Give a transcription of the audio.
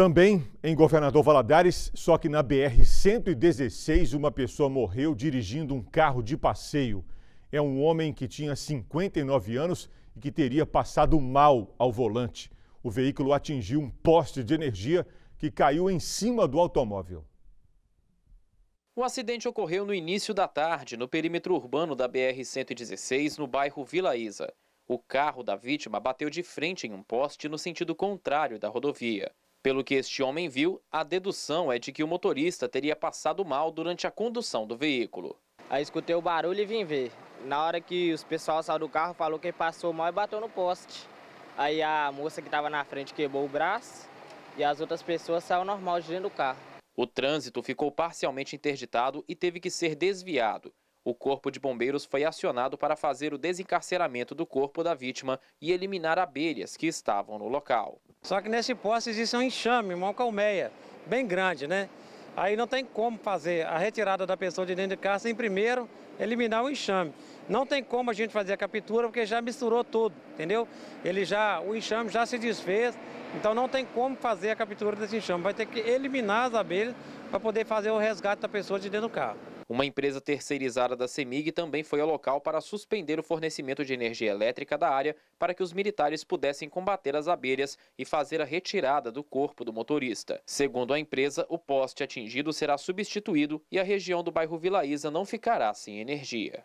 Também em Governador Valadares, só que na BR-116, uma pessoa morreu dirigindo um carro de passeio. É um homem que tinha 59 anos e que teria passado mal ao volante. O veículo atingiu um poste de energia que caiu em cima do automóvel. O acidente ocorreu no início da tarde, no perímetro urbano da BR-116, no bairro Vila Isa. O carro da vítima bateu de frente em um poste no sentido contrário da rodovia. Pelo que este homem viu, a dedução é de que o motorista teria passado mal durante a condução do veículo. Aí escutei o barulho e vim ver. Na hora que os pessoal saiu do carro, falou que passou mal e bateu no poste. Aí a moça que estava na frente quebrou o braço e as outras pessoas saíram normal de dentro do carro. O trânsito ficou parcialmente interditado e teve que ser desviado o Corpo de Bombeiros foi acionado para fazer o desencarceramento do corpo da vítima e eliminar abelhas que estavam no local. Só que nesse poste existe um enxame, uma colmeia, bem grande, né? Aí não tem como fazer a retirada da pessoa de dentro de casa sem primeiro eliminar o enxame. Não tem como a gente fazer a captura porque já misturou tudo, entendeu? Ele já, o enxame já se desfez, então não tem como fazer a captura desse enxame. Vai ter que eliminar as abelhas para poder fazer o resgate da pessoa de dentro do carro. Uma empresa terceirizada da CEMIG também foi ao local para suspender o fornecimento de energia elétrica da área para que os militares pudessem combater as abelhas e fazer a retirada do corpo do motorista. Segundo a empresa, o poste atingido será substituído e a região do bairro Vila Isa não ficará sem energia.